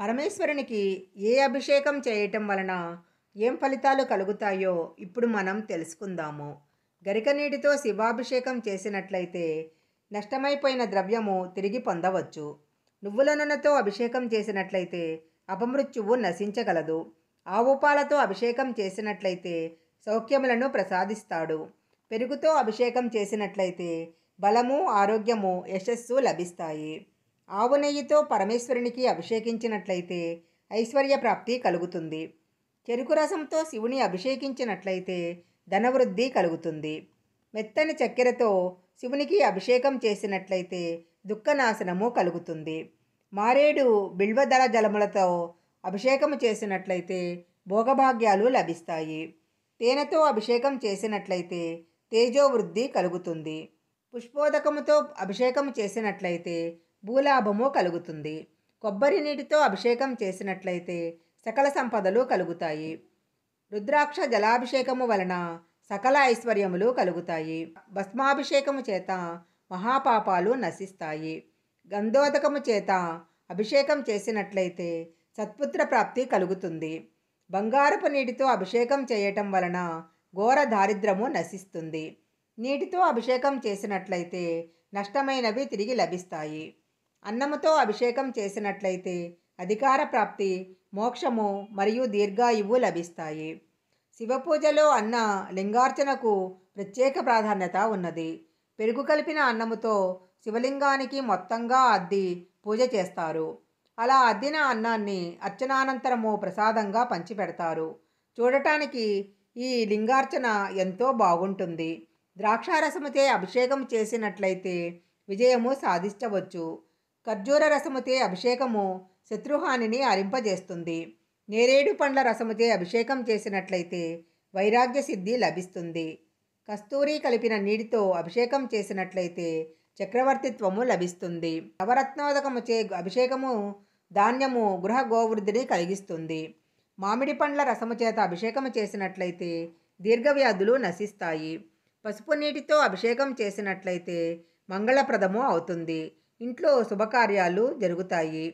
పరమేశ్వరునికి ఏ అభిషేకం చేయటం వలన ఏం ఫలితాలు కలుగుతాయో ఇప్పుడు మనం తెలుసుకుందాము గరిక నీటితో శివాభిషేకం చేసినట్లయితే నష్టమైపోయిన ద్రవ్యము తిరిగి పొందవచ్చు నువ్వుల నూనెతో అభిషేకం చేసినట్లయితే అపమృత్యువు నశించగలదు ఆవు పాలతో అభిషేకం చేసినట్లయితే సౌఖ్యములను ప్రసాదిస్తాడు పెరుగుతో అభిషేకం చేసినట్లయితే బలము ఆరోగ్యము యశస్సు లభిస్తాయి ఆవు నెయ్యితో పరమేశ్వరునికి అభిషేకించినట్లయితే ఐశ్వర్య ప్రాప్తి కలుగుతుంది చెరుకు రసంతో శివుని అభిషేకించినట్లయితే ధనవృద్ధి కలుగుతుంది మెత్తని చక్కెరతో శివునికి అభిషేకం చేసినట్లయితే దుఃఖనాశనము కలుగుతుంది మారేడు బిల్వదళ జలములతో అభిషేకం చేసినట్లయితే భోగభాగ్యాలు లభిస్తాయి తేనెతో అభిషేకం చేసినట్లయితే తేజోవృద్ధి కలుగుతుంది పుష్పోదకముతో అభిషేకం చేసినట్లయితే భూలాభము కలుగుతుంది కొబ్బరి నీటితో అభిషేకం చేసినట్లయితే సకల సంపదలు కలుగుతాయి రుద్రాక్ష జలాభిషేకము వలన సకల ఐశ్వర్యములు కలుగుతాయి భస్మాభిషేకము చేత మహాపాపాలు నశిస్తాయి గంధోదకము చేత అభిషేకం చేసినట్లయితే సత్పుత్ర ప్రాప్తి కలుగుతుంది బంగారపు నీటితో అభిషేకం చేయటం వలన ఘోర దారిద్రము నశిస్తుంది నీటితో అభిషేకం చేసినట్లయితే నష్టమైనవి తిరిగి లభిస్తాయి అన్నముతో అభిషేకం చేసినట్లయితే అధికార ప్రాప్తి మోక్షము మరియు దీర్ఘాయువు లభిస్తాయి శివపూజలో అన్న లింగార్చనకు ప్రత్యేక ప్రాధాన్యత ఉన్నది పెరుగు కలిపిన అన్నముతో శివలింగానికి మొత్తంగా అద్ది పూజ చేస్తారు అలా అద్దిన అన్నాన్ని అర్చనానంతరము ప్రసాదంగా పంచిపెడతారు చూడటానికి ఈ లింగార్చన ఎంతో బాగుంటుంది ద్రాక్షారసముచే అభిషేకం చేసినట్లయితే విజయము సాధించవచ్చు ఖర్జూర రసముతే అభిషేకము శత్రుహానిని అరింపజేస్తుంది నేరేడు పండ్ల రసముతే అభిషేకం చేసినట్లయితే వైరాగ్య సిద్ధి లభిస్తుంది కస్తూరి కలిపిన నీటితో అభిషేకం చేసినట్లయితే చక్రవర్తిత్వము లభిస్తుంది నవరత్నోదకముచే అభిషేకము ధాన్యము గృహ గోవృద్ధిని కలిగిస్తుంది మామిడి పండ్ల రసము చేత అభిషేకం చేసినట్లయితే దీర్ఘవ్యాధులు నశిస్తాయి పసుపు నీటితో అభిషేకం చేసినట్లయితే మంగళప్రదము అవుతుంది ఇంట్లో శుభకార్యాలు జరుగుతాయి